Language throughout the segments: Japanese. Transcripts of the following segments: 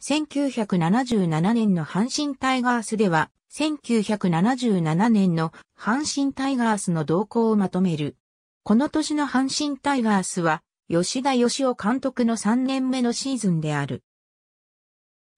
1977年の阪神タイガースでは、1977年の阪神タイガースの動向をまとめる。この年の阪神タイガースは、吉田義雄監督の3年目のシーズンである。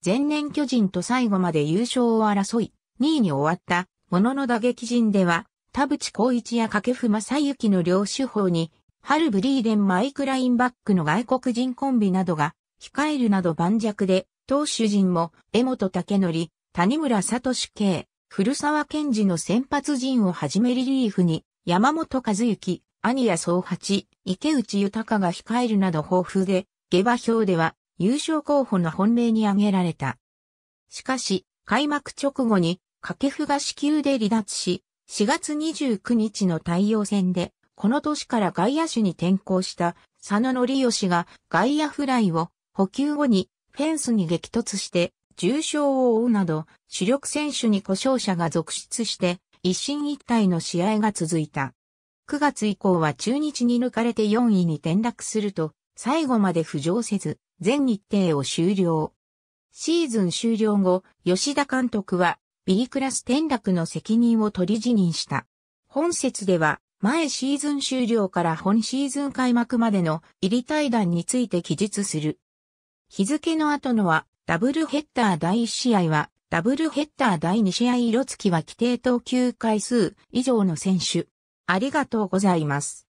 前年巨人と最後まで優勝を争い、2位に終わった、ものの打撃陣では、田淵光一や掛布正幸の両手法に、ハルブリーデン・マイク・ラインバックの外国人コンビなどが、控えるなど盤石で、当主陣も、江本武則、谷村聡圭、古沢健二の先発陣をはじめリリーフに、山本和幸、兄や総八、池内豊が控えるなど豊富で、下馬評では優勝候補の本命に挙げられた。しかし、開幕直後に、掛布が支給で離脱し、4月29日の太陽戦で、この年から外野手に転向した佐野則義が外野フライを補給後にフェンスに激突して重傷を負うなど、主力選手に故障者が続出して、一進一退の試合が続いた。9月以降は中日に抜かれて4位に転落すると、最後まで浮上せず、全日程を終了。シーズン終了後、吉田監督は、B クラス転落の責任を取り辞任した。本節では、前シーズン終了から本シーズン開幕までの入り対談について記述する。日付の後のは、ダブルヘッダー第1試合は、ダブルヘッダー第2試合色付きは規定投球回数以上の選手。ありがとうございます。